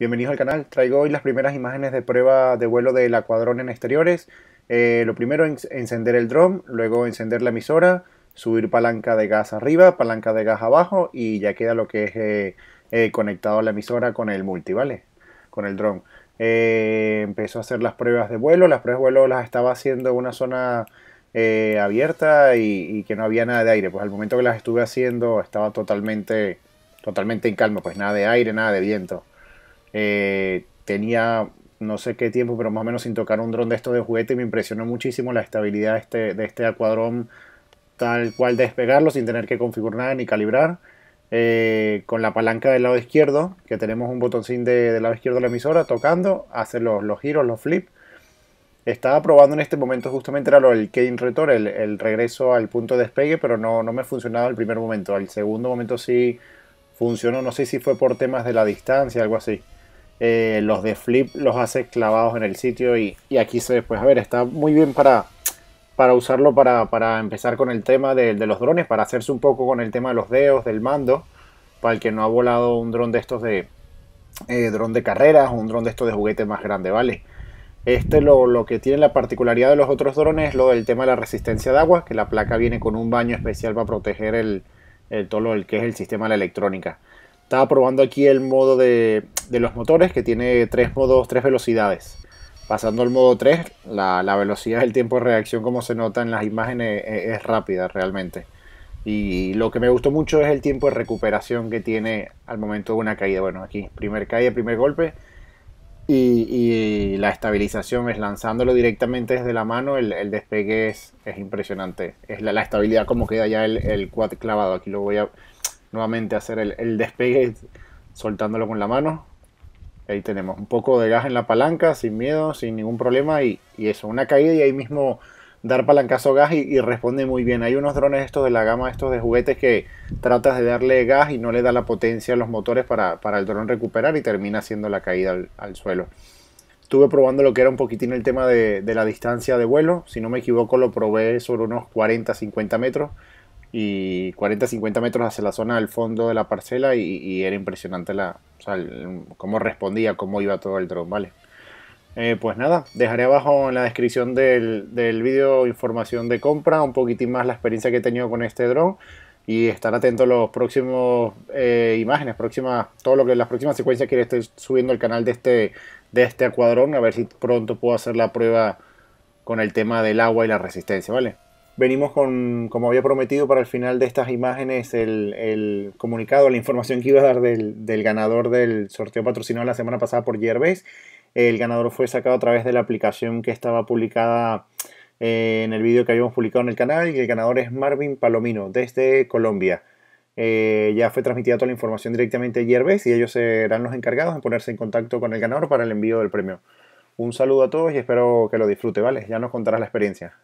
Bienvenidos al canal, traigo hoy las primeras imágenes de prueba de vuelo de la en exteriores. Eh, lo primero, encender el dron, luego encender la emisora, subir palanca de gas arriba, palanca de gas abajo y ya queda lo que es eh, eh, conectado a la emisora con el multi, ¿vale? Con el dron. empezó a hacer las pruebas de vuelo, las pruebas de vuelo las estaba haciendo en una zona abierta y, y que no había nada de aire. Pues al momento que las estuve haciendo estaba totalmente, totalmente en calma, pues nada de aire, nada de viento. Eh, tenía no sé qué tiempo, pero más o menos sin tocar un dron de esto de juguete, me impresionó muchísimo la estabilidad de este, de este acuadrón tal cual despegarlo sin tener que configurar nada ni calibrar. Eh, con la palanca del lado izquierdo, que tenemos un botoncín del lado izquierdo de la emisora, tocando, hace los, giros, los flips. Estaba probando en este momento justamente era lo del Kane Retor, el, regreso al punto de despegue, pero no, no me funcionaba el primer momento. Al segundo momento sí funcionó, no sé si fue por temas de la distancia, algo así. Eh, los de flip los hace clavados en el sitio y, aquí se pues a ver, está muy bien para, para usarlo para, empezar con el tema de, los drones, para hacerse un poco con el tema de los dedos, del mando, para el que no ha volado un dron de estos de eh, dron de carreras, un dron de estos de juguete más grande, ¿vale? Este lo, lo, que tiene la particularidad de los otros drones es lo del tema de la resistencia de agua, que la placa viene con un baño especial para proteger el, el todo lo que es el sistema de la electrónica. Estaba probando aquí el modo de, los motores que tiene tres modos, tres velocidades. Pasando al modo 3, la, velocidad del tiempo de reacción, como se nota en las imágenes, e, e, es, rápida realmente. Y lo que me gustó mucho es el tiempo de recuperación que tiene al momento de una caída. Bueno, aquí, primer caída, primer golpe. Y, la estabilización es lanzándolo directamente desde la mano. El, despegue es, impresionante. Es la, estabilidad como queda ya el, el quad clavado. Aquí lo voy a nuevamente hacer el, despegue soltándolo con la mano. Ahí tenemos un poco de gas en la palanca, sin miedo, sin ningún problema. Y, eso, una caída y ahí mismo dar palancazo gas y, responde muy bien. Hay unos drones estos de la gama, estos de juguetes que tratas de darle gas y no le da la potencia a los motores para, el dron recuperar y termina haciendo la caída al, suelo. Estuve probando lo que era un poquitín el tema de, de la distancia de vuelo. Si no me equivoco lo probé sobre unos 40-50 metros y 40, 50 metros hacia la zona del fondo de la parcela y, era impresionante la, o cómo respondía, cómo iba todo el dron, ¿vale? Eh, pues nada, dejaré abajo en la descripción del, del vídeo información de compra, un poquitín más la experiencia que he tenido con este dron y estar atento a los próximos eh, imágenes, próximas, todo lo que las próximas secuencias que estoy subiendo al canal de este de este acuadrón, a ver si pronto puedo hacer la prueba con el tema del agua y la resistencia, ¿vale? venimos con, como había prometido para el final de estas imágenes, el, comunicado, la información que iba a dar del, ganador del sorteo patrocinado la semana pasada por Yerbes. El ganador fue sacado a través de la aplicación que estaba publicada eh, en el vídeo que habíamos publicado en el canal y el ganador es Marvin Palomino desde Colombia. Eh, ya fue transmitida toda la información directamente a Yerbes y ellos serán los encargados de ponerse en contacto con el ganador para el envío del premio. Un saludo a todos y espero que lo disfrute, ¿vale? Ya nos contarás la experiencia.